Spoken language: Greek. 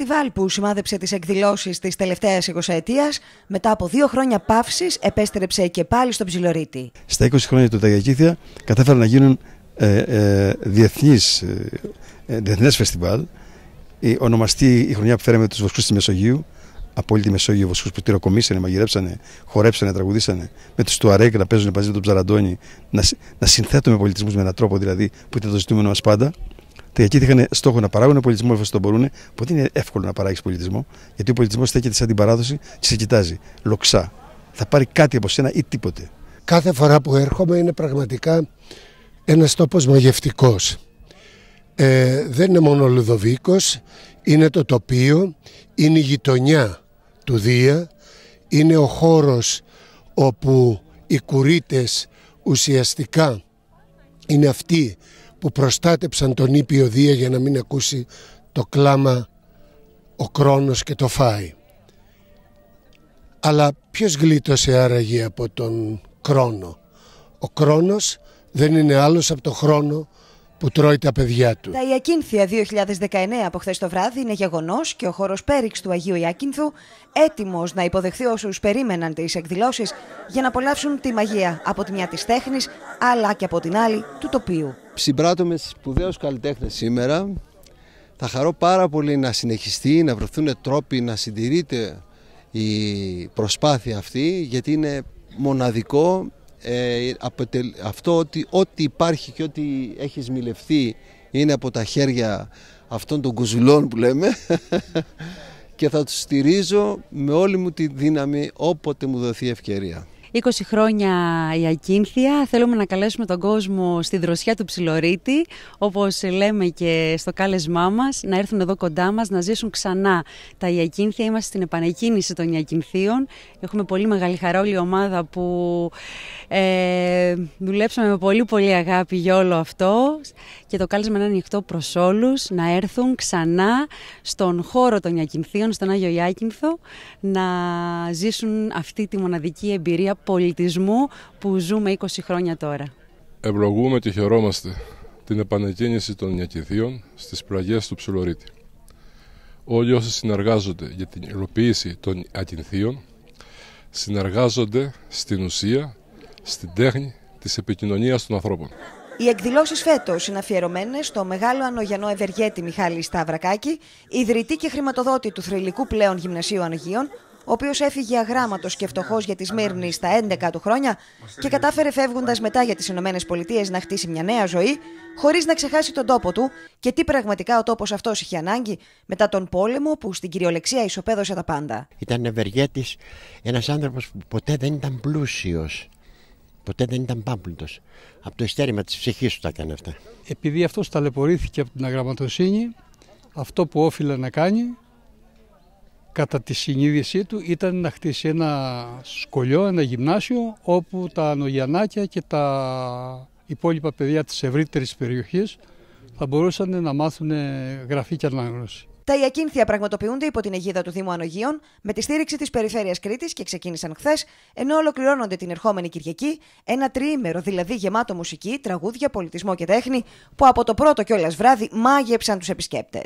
Στη που σημάδεψε τις εκδηλώσεις της τελευταίας 20 ετίας, μετά από δύο χρόνια παύσης επέστρεψε και πάλι στον ψιλορίτη. Στα 20 χρόνια του Ταγιακήθια κατάφεραν να γίνουν ε, ε, διεθνείς, ε, ε, διεθνές φεστιβάλ. Η, ονομαστή η χρονιά που φέραμε τους βοσκούς της Μεσογείου, από Μεσόγειο βοσκούς που τυροκομίσανε, μαγειρέψανε, χορέψανε, τραγουδίσανε, με τους Τουαρέκ να παίζουν μαζί με τον Ψαραντώνη, να, να συνθέτουμε πολιτισμούς με έναν τρόπο δηλαδή που ήταν το ζητούμενο μας πάντα. Τα εκεί είχαν στόχο να παράγουν πολιτισμό εφόσον το μπορούν. Ποτέ είναι εύκολο να παράγεις πολιτισμό, γιατί ο πολιτισμός στέκεται σαν την παράδοση και σε κοιτάζει. Λοξά. Θα πάρει κάτι από σένα ή τίποτε. Κάθε φορά που έρχομαι είναι πραγματικά ένας τόπος μαγευτικός. Ε, δεν είναι μόνο ο Λουδοβίκος, είναι το τοπίο, είναι η γειτονιά του Δία, είναι ο χώρος όπου οι κουρίτες ουσιαστικά είναι αυτοί που προστάτεψαν τον Ήπιο Δία για να μην ακούσει το κλάμα ο Κρόνος και το φάει». Αλλά ποιος γλίτωσε άραγε από τον Κρόνο. Ο Κρόνος δεν είναι άλλος από τον χρόνο που τρώει τα παιδιά του. Τα Ιακίνθια 2019 από χθες το βράδυ είναι γεγονός και ο χώρος Πέριξ του Αγίου Ιακίνθου έτοιμος να υποδεχθεί όσους περίμεναν τις εκδηλώσεις για να απολαύσουν τη μαγεία από τη μια της τέχνης αλλά και από την άλλη του τοπίου. με σπουδαίους καλλιτέχνες σήμερα. Θα χαρώ πάρα πολύ να συνεχιστεί, να βρεθούν τρόποι να συντηρείται η προσπάθεια αυτή γιατί είναι μοναδικό ε, αυτό ότι ό,τι υπάρχει και ό,τι έχει μιλευθεί είναι από τα χέρια αυτών των κουζουλών που λέμε και θα τους στηρίζω με όλη μου τη δύναμη όποτε μου δοθεί ευκαιρία. 20 χρόνια η Θέλουμε να καλέσουμε τον κόσμο στη δροσιά του Ψιλορίτη, όπως λέμε και στο κάλεσμά μας, να έρθουν εδώ κοντά μας, να ζήσουν ξανά τα Ιακίνθια. Είμαστε στην επανεκκίνηση των Ιακυνθίων. Έχουμε πολύ μεγάλη χαρά όλη η ομάδα που ε, δουλέψαμε με πολύ πολύ αγάπη για όλο αυτό και το κάλεσμα είναι ανοιχτό προς όλους να έρθουν ξανά στον χώρο των Ιακυνθίων, στον Άγιο Ιάκυνθο, να ζήσουν αυτή τη μοναδική εμπειρία πολιτισμού που ζούμε 20 χρόνια τώρα. Ευλογούμε και χαιρόμαστε την επανεκκίνηση των νιακηδίων στις πλαγιές του Ψιλορίτη. Όλοι όσοι συνεργάζονται για την υλοποίηση των ακινθίων συνεργάζονται στην ουσία, στην τέχνη της επικοινωνίας των ανθρώπων. Οι εκδηλώσεις φέτος είναι αφιερωμένες στο μεγάλο ανογιανό ευεργέτη Μιχάλη Σταυρακάκη, ιδρυτή και χρηματοδότη του θρηλυκού πλέον Γυμνασίου Ανογείων, ο οποίος έφυγε αγράμματος και φτωχός για τη Σμύρνη στα 11 του χρόνια και κατάφερε φεύγοντας μετά για τις Ηνωμένες Πολιτείες να χτίσει μια νέα ζωή, χωρίς να ξεχάσει τον τόπο του και τι πραγματικά ο τόπος αυτός είχε ανάγκη μετά τον πόλεμο που στην κυριολεξία ισοπαίδωσε τα πάντα. Ήταν ευεργέτης, ένας άνθρωπος που ποτέ δεν ήταν πλούσιος. Ποτέ δεν ήταν πάμπλητο. Από το ιστέρημα της ψυχής του τα έκανε αυτά. Επειδή αυτός ταλαιπωρήθηκε από την αγραμματοσύνη, αυτό που όφιλε να κάνει κατά τη συνείδησή του ήταν να χτίσει ένα σχολείο, ένα γυμνάσιο όπου τα νογιανάκια και τα υπόλοιπα παιδιά της ευρύτερης περιοχής θα μπορούσαν να μάθουν γραφή και ανάγνωση. Τα Ιακίνθια πραγματοποιούνται υπό την αιγίδα του Δήμου Ανογείων με τη στήριξη της Περιφέρειας Κρήτης και ξεκίνησαν χθες, ενώ ολοκληρώνονται την ερχόμενη Κυριακή ένα τριήμερο δηλαδή γεμάτο μουσική, τραγούδια, πολιτισμό και τέχνη, που από το πρώτο κιόλας βράδυ μάγεψαν τους επισκέπτες.